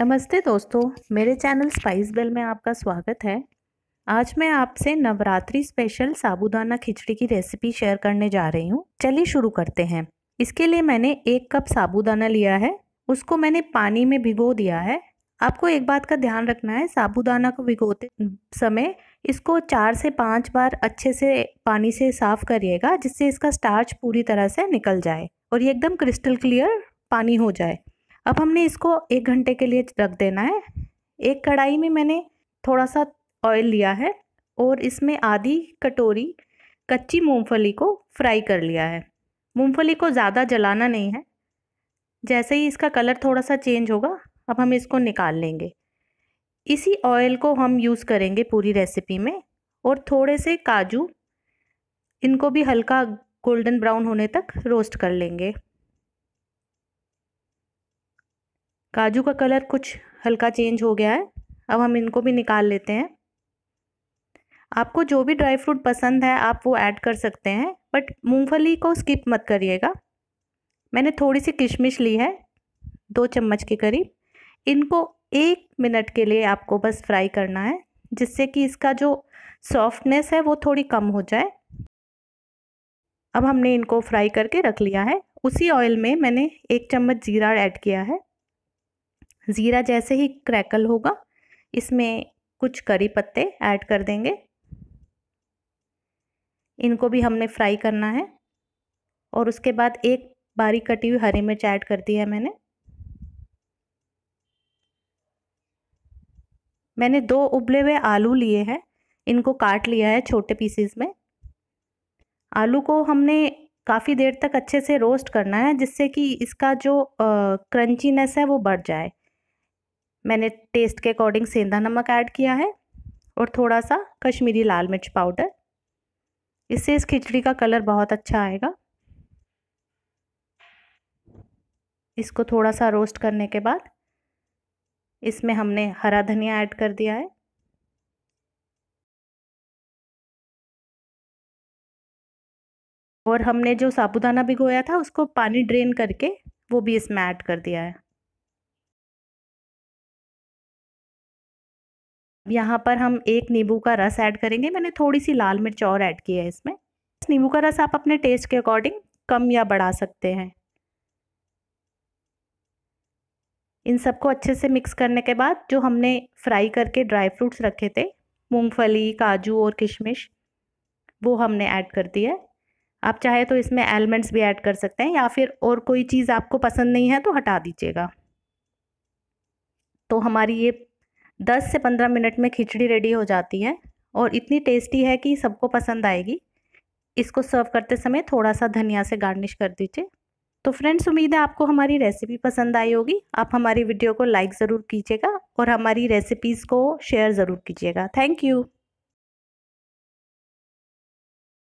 नमस्ते दोस्तों मेरे चैनल स्पाइस बेल में आपका स्वागत है आज मैं आपसे नवरात्रि स्पेशल साबूदाना खिचड़ी की रेसिपी शेयर करने जा रही हूँ चलिए शुरू करते हैं इसके लिए मैंने एक कप साबूदाना लिया है उसको मैंने पानी में भिगो दिया है आपको एक बात का ध्यान रखना है साबूदाना को भिगोते समय इसको चार से पाँच बार अच्छे से पानी से साफ़ करिएगा जिससे इसका स्टार्च पूरी तरह से निकल जाए और ये एकदम क्रिस्टल क्लियर पानी हो जाए अब हमने इसको एक घंटे के लिए रख देना है एक कढ़ाई में मैंने थोड़ा सा ऑयल लिया है और इसमें आधी कटोरी कच्ची मूंगफली को फ्राई कर लिया है मूंगफली को ज़्यादा जलाना नहीं है जैसे ही इसका कलर थोड़ा सा चेंज होगा अब हम इसको निकाल लेंगे इसी ऑयल को हम यूज़ करेंगे पूरी रेसिपी में और थोड़े से काजू इनको भी हल्का गोल्डन ब्राउन होने तक रोस्ट कर लेंगे काजू का कलर कुछ हल्का चेंज हो गया है अब हम इनको भी निकाल लेते हैं आपको जो भी ड्राई फ्रूट पसंद है आप वो ऐड कर सकते हैं बट मूंगफली को स्किप मत करिएगा मैंने थोड़ी सी किशमिश ली है दो चम्मच के करीब इनको एक मिनट के लिए आपको बस फ्राई करना है जिससे कि इसका जो सॉफ्टनेस है वो थोड़ी कम हो जाए अब हमने इनको फ्राई करके रख लिया है उसी ऑयल में मैंने एक चम्मच जीरा ऐड किया है ज़ीरा जैसे ही क्रैकल होगा इसमें कुछ करी पत्ते ऐड कर देंगे इनको भी हमने फ्राई करना है और उसके बाद एक बारीक कटी हुई हरी मिर्च ऐड कर दी है मैंने मैंने दो उबले हुए आलू लिए हैं इनको काट लिया है छोटे पीसेस में आलू को हमने काफ़ी देर तक अच्छे से रोस्ट करना है जिससे कि इसका जो क्रंचीनेस है वो बढ़ जाए मैंने टेस्ट के अकॉर्डिंग सेंधा नमक ऐड किया है और थोड़ा सा कश्मीरी लाल मिर्च पाउडर इससे इस खिचड़ी का कलर बहुत अच्छा आएगा इसको थोड़ा सा रोस्ट करने के बाद इसमें हमने हरा धनिया ऐड कर दिया है और हमने जो साबुदाना भिगोया था उसको पानी ड्रेन करके वो भी इसमें ऐड कर दिया है यहाँ पर हम एक नींबू का रस ऐड करेंगे मैंने थोड़ी सी लाल मिर्च और ऐड की है इसमें नींबू का रस आप अपने टेस्ट के अकॉर्डिंग कम या बढ़ा सकते हैं इन सबको अच्छे से मिक्स करने के बाद जो हमने फ्राई करके ड्राई फ्रूट्स रखे थे मूंगफली काजू और किशमिश वो हमने ऐड कर दी है आप चाहे तो इसमें एलमंड्स भी ऐड कर सकते हैं या फिर और कोई चीज़ आपको पसंद नहीं है तो हटा दीजिएगा तो हमारी ये दस से पंद्रह मिनट में खिचड़ी रेडी हो जाती है और इतनी टेस्टी है कि सबको पसंद आएगी इसको सर्व करते समय थोड़ा सा धनिया से गार्निश कर दीजिए तो फ्रेंड्स उम्मीद है आपको हमारी रेसिपी पसंद आई होगी आप हमारी वीडियो को लाइक ज़रूर कीजिएगा और हमारी रेसिपीज़ को शेयर ज़रूर कीजिएगा थैंक यू